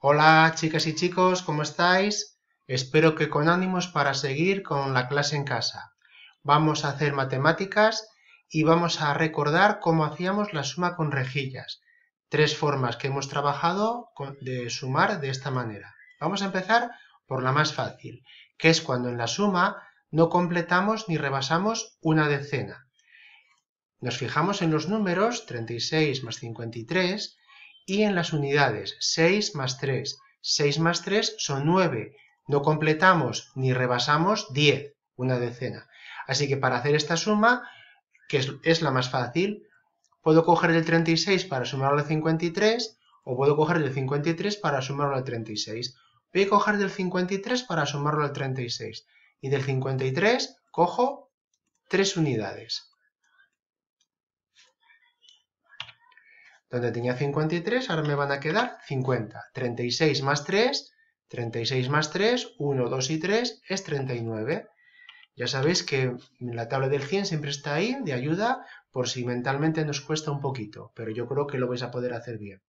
Hola chicas y chicos, ¿cómo estáis? Espero que con ánimos para seguir con la clase en casa. Vamos a hacer matemáticas y vamos a recordar cómo hacíamos la suma con rejillas. Tres formas que hemos trabajado de sumar de esta manera. Vamos a empezar por la más fácil, que es cuando en la suma no completamos ni rebasamos una decena. Nos fijamos en los números 36 más 53 y en las unidades 6 más 3. 6 más 3 son 9. No completamos ni rebasamos 10, una decena. Así que para hacer esta suma, que es, la más fácil, puedo coger el 36 para sumarlo al 53 o puedo coger el 53 para sumarlo al 36. Voy a coger del 53 para sumarlo al 36 y del 53 cojo 3 unidades. Donde tenía 53, ahora me van a quedar 50. 36 más 3, 36 más 3, 1, 2 y 3 es 39. Ya sabéis que la tabla del 100 siempre está ahí de ayuda por si mentalmente nos cuesta un poquito, pero yo creo que lo vais a poder hacer bien.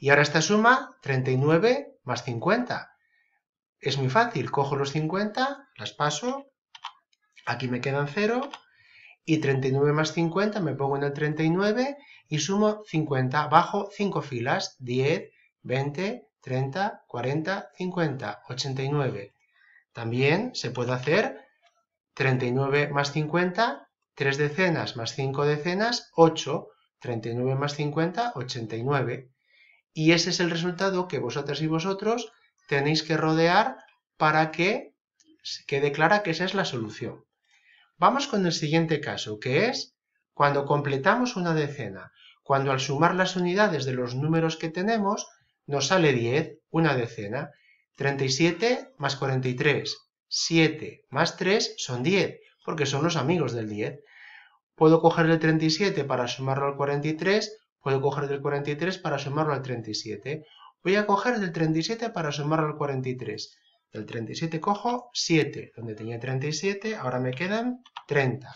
Y ahora esta suma, 39 más 50. Es muy fácil, cojo los 50, las paso, aquí me quedan 0, y 39 más 50 me pongo en el 39 y sumo 50, bajo 5 filas, 10, 20, 30, 40, 50, 89. También se puede hacer 39 más 50, 3 decenas más 5 decenas, 8, 39 más 50, 89. Y ese es el resultado que vosotras y vosotros tenéis que rodear para que quede clara que esa es la solución. Vamos con el siguiente caso, que es cuando completamos una decena, cuando al sumar las unidades de los números que tenemos, nos sale 10, una decena. 37 más 43, 7 más 3 son 10, porque son los amigos del 10. Puedo coger el 37 para sumarlo al 43, puedo coger del 43 para sumarlo al 37. Voy a coger del 37 para sumarlo al 43. Del 37 cojo 7, donde tenía 37, ahora me quedan 30.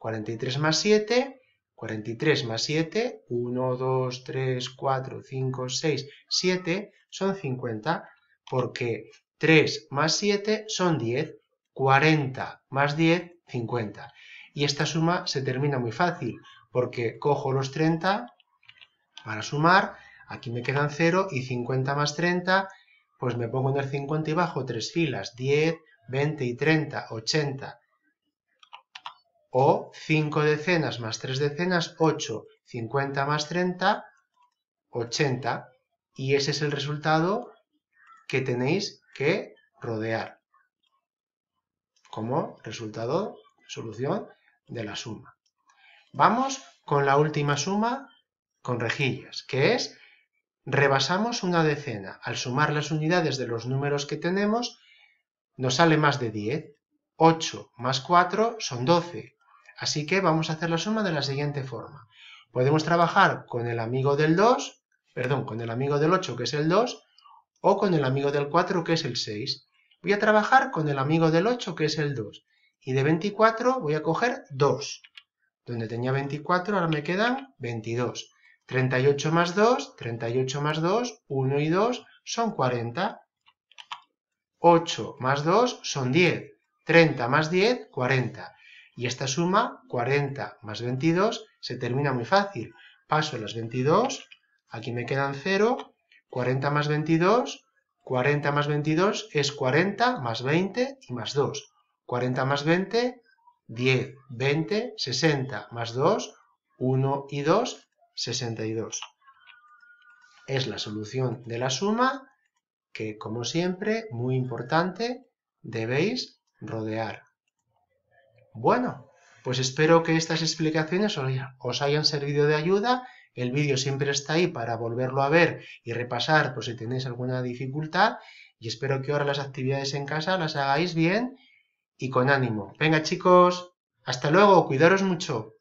43 más 7, 43 más 7, 1, 2, 3, 4, 5, 6, 7, son 50, porque 3 más 7 son 10, 40 más 10, 50. Y esta suma se termina muy fácil, porque cojo los 30 para sumar, aquí me quedan 0 y 50 más 30, pues me pongo en el 50 y bajo tres filas, 10, 20 y 30, 80, o 5 decenas más 3 decenas, 8, 50 más 30, 80. Y ese es el resultado que tenéis que rodear como resultado, solución de la suma. Vamos con la última suma con rejillas, que es rebasamos una decena. Al sumar las unidades de los números que tenemos, nos sale más de 10. 8 más 4 son 12. Así que vamos a hacer la suma de la siguiente forma. Podemos trabajar con el amigo del 2, perdón, con el amigo del 8 que es el 2, o con el amigo del 4 que es el 6. Voy a trabajar con el amigo del 8 que es el 2. Y de 24 voy a coger 2. Donde tenía 24 ahora me quedan 22. 38 más 2, 38 más 2, 1 y 2 son 40. 8 más 2 son 10. 30 más 10, 40. Y esta suma, 40 más 22, se termina muy fácil. Paso las 22, aquí me quedan 0, 40 más 22, 40 más 22 es 40 más 20 y más 2. 40 más 20, 10, 20, 60 más 2, 1 y 2, 62. Es la solución de la suma que, como siempre, muy importante, debéis rodear. Bueno, pues espero que estas explicaciones os hayan servido de ayuda. El vídeo siempre está ahí para volverlo a ver y repasar por si tenéis alguna dificultad. Y espero que ahora las actividades en casa las hagáis bien y con ánimo. Venga chicos, hasta luego, cuidaros mucho.